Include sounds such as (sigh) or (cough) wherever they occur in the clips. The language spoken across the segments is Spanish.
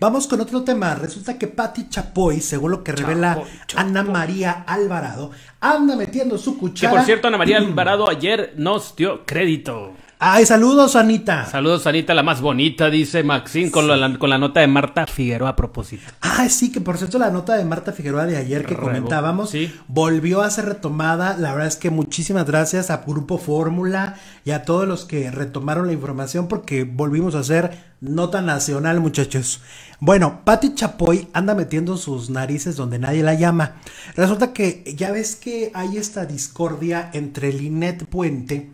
Vamos con otro tema. Resulta que Patti Chapoy, según lo que revela Ana María Alvarado, anda metiendo su cuchara. Que por cierto, Ana María Alvarado ayer nos dio crédito. Ay, saludos, Anita. Saludos, Anita, la más bonita, dice Maxín, con, la, con la nota de Marta Figueroa a propósito. Ah, sí, que por cierto, la nota de Marta Figueroa de ayer que comentábamos volvió a ser retomada. La verdad es que muchísimas gracias a Grupo Fórmula y a todos los que retomaron la información porque volvimos a hacer nota nacional, muchachos. Bueno, Patti Chapoy anda metiendo sus narices donde nadie la llama. Resulta que ya ves que hay esta discordia entre Linet Puente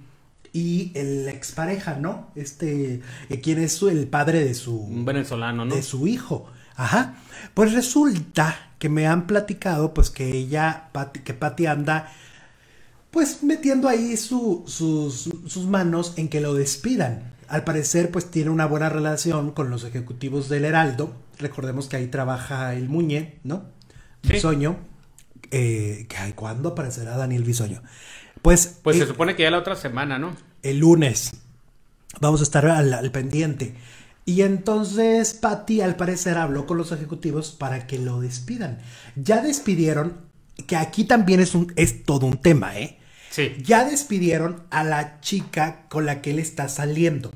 y el expareja, ¿no? Este, eh, quien es el padre de su... venezolano, ¿no? De su hijo. Ajá. Pues resulta que me han platicado, pues que ella, que pati anda, pues metiendo ahí sus, manos en que lo despidan. Al parecer, pues tiene una buena relación con los ejecutivos del Heraldo. Recordemos que ahí trabaja el Muñe, ¿no? Sí. Bisoño. Eh, ¿Cuándo aparecerá Daniel Bisoño? Pues, pues se eh, supone que ya la otra semana, ¿no? el lunes. Vamos a estar al, pendiente. Y entonces Patty al parecer habló con los ejecutivos para que lo despidan. Ya despidieron, que aquí también es, un, es todo un tema, ¿eh? Sí. Ya despidieron a la chica con la que él está saliendo.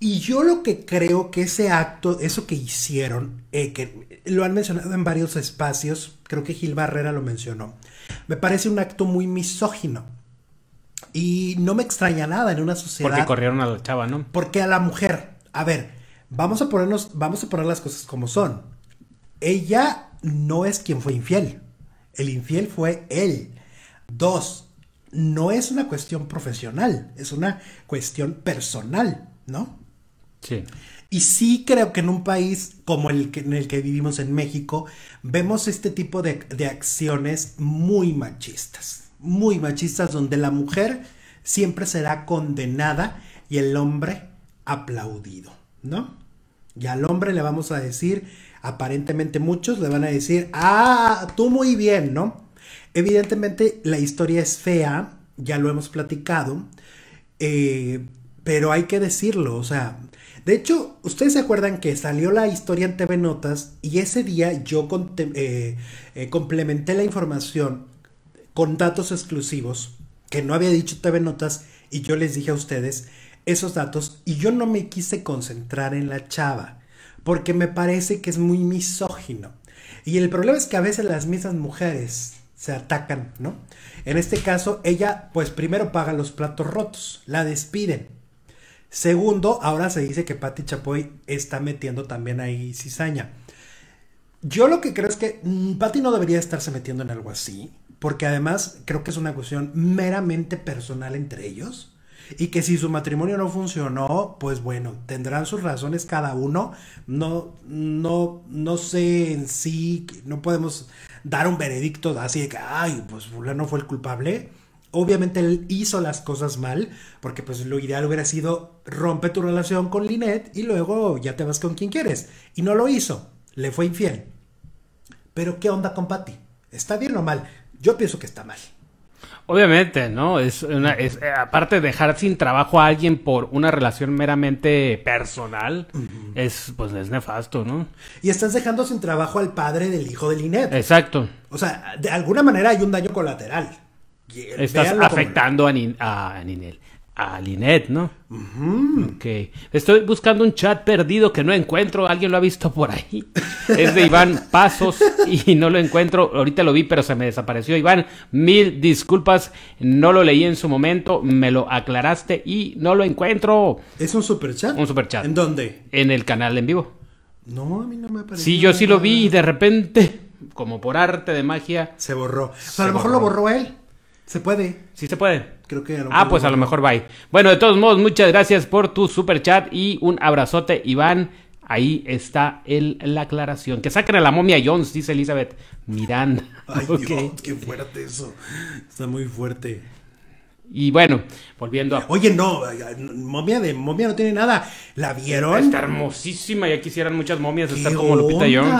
Y yo lo que creo que ese acto, eso que hicieron, eh, que lo han mencionado en varios espacios, creo que Gil Barrera lo mencionó, me parece un acto muy misógino y no me extraña nada en una sociedad. Porque corrieron a la chava, ¿no? Porque a la mujer. A ver, vamos a ponernos, vamos a poner las cosas como son. Ella no es quien fue infiel. El infiel fue él. Dos, no es una cuestión profesional, es una cuestión personal, ¿no? Sí. Y sí creo que en un país como el que, en el que vivimos en México, vemos este tipo de, de acciones muy machistas muy machistas donde la mujer siempre será condenada y el hombre aplaudido, ¿no? Y al hombre le vamos a decir, aparentemente muchos le van a decir, ah, tú muy bien, ¿no? Evidentemente la historia es fea, ya lo hemos platicado, eh, pero hay que decirlo, o sea, de hecho, ustedes se acuerdan que salió la historia en TV Notas y ese día yo eh, eh, complementé la información con datos exclusivos que no había dicho TV Notas y yo les dije a ustedes esos datos y yo no me quise concentrar en la chava porque me parece que es muy misógino. Y el problema es que a veces las mismas mujeres se atacan, ¿no? En este caso, ella pues primero paga los platos rotos, la despiden. Segundo, ahora se dice que Patti Chapoy está metiendo también ahí cizaña. Yo lo que creo es que mm, Patti no debería estarse metiendo en algo así porque además creo que es una cuestión meramente personal entre ellos y que si su matrimonio no funcionó, pues bueno, tendrán sus razones cada uno. No, no, no sé en sí, no podemos dar un veredicto así de que, ay, pues fulano fue el culpable. Obviamente él hizo las cosas mal, porque pues lo ideal hubiera sido rompe tu relación con Linet y luego ya te vas con quien quieres. Y no lo hizo, le fue infiel. Pero ¿qué onda con Patty? ¿Está bien o mal? Yo pienso que está mal. Obviamente, ¿no? Es, es eh, aparte dejar sin trabajo a alguien por una relación meramente personal, es pues es nefasto, ¿no? Y estás dejando sin trabajo al padre del hijo de Linet. Exacto. O sea, de alguna manera hay un daño colateral. Eh, estás afectando a, Nin, a, Ninel, a ¿no? Ok. Estoy buscando un chat perdido que no encuentro. Alguien lo ha visto por ahí. Es de Iván Pasos y no lo encuentro. Ahorita lo vi, pero se me desapareció. Iván, mil disculpas. No lo leí en su momento. Me lo aclaraste y no lo encuentro. ¿Es un super chat? Un super chat. ¿En dónde? En el canal en vivo. No, a mí no me apareció. Sí, yo sí lo vi y de repente, como por arte de magia. Se borró. a lo mejor lo borró él. Se puede. Sí se puede. Creo que a lo ah, mejor. Ah, pues a lo mejor va Bueno, de todos modos, muchas gracias por tu super chat y un abrazote, Iván. Ahí está el, la aclaración. Que saquen a la momia Jones, dice Elizabeth Miranda. Ay, (laughs) qué fuerte eso. Está muy fuerte. Y bueno, volviendo a. Oye, no, momia de momia no tiene nada. ¿La vieron? Está hermosísima, ya quisieran muchas momias estar como Lupita Jones.